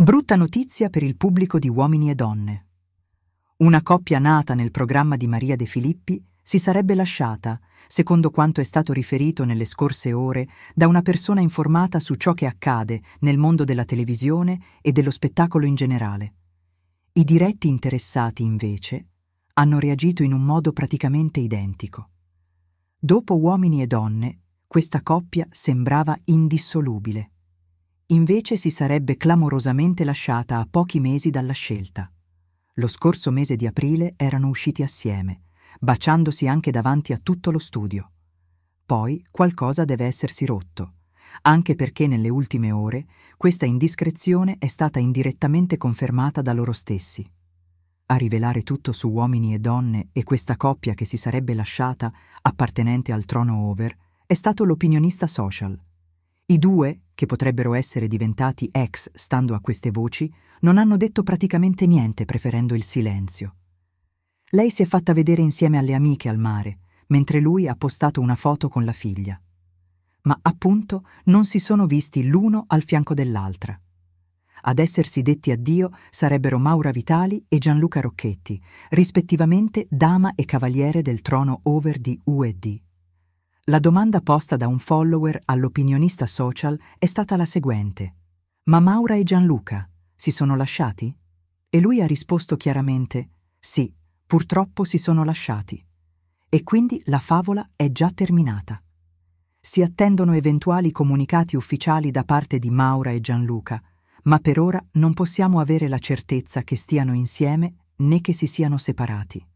Brutta notizia per il pubblico di uomini e donne. Una coppia nata nel programma di Maria De Filippi si sarebbe lasciata, secondo quanto è stato riferito nelle scorse ore da una persona informata su ciò che accade nel mondo della televisione e dello spettacolo in generale. I diretti interessati, invece, hanno reagito in un modo praticamente identico. Dopo uomini e donne, questa coppia sembrava indissolubile invece si sarebbe clamorosamente lasciata a pochi mesi dalla scelta. Lo scorso mese di aprile erano usciti assieme, baciandosi anche davanti a tutto lo studio. Poi qualcosa deve essersi rotto, anche perché nelle ultime ore questa indiscrezione è stata indirettamente confermata da loro stessi. A rivelare tutto su uomini e donne e questa coppia che si sarebbe lasciata, appartenente al trono over, è stato l'opinionista social, i due, che potrebbero essere diventati ex stando a queste voci, non hanno detto praticamente niente preferendo il silenzio. Lei si è fatta vedere insieme alle amiche al mare, mentre lui ha postato una foto con la figlia. Ma appunto non si sono visti l'uno al fianco dell'altra. Ad essersi detti addio sarebbero Maura Vitali e Gianluca Rocchetti, rispettivamente dama e cavaliere del trono over di UED. La domanda posta da un follower all'opinionista social è stata la seguente. Ma Maura e Gianluca si sono lasciati? E lui ha risposto chiaramente sì, purtroppo si sono lasciati. E quindi la favola è già terminata. Si attendono eventuali comunicati ufficiali da parte di Maura e Gianluca, ma per ora non possiamo avere la certezza che stiano insieme né che si siano separati.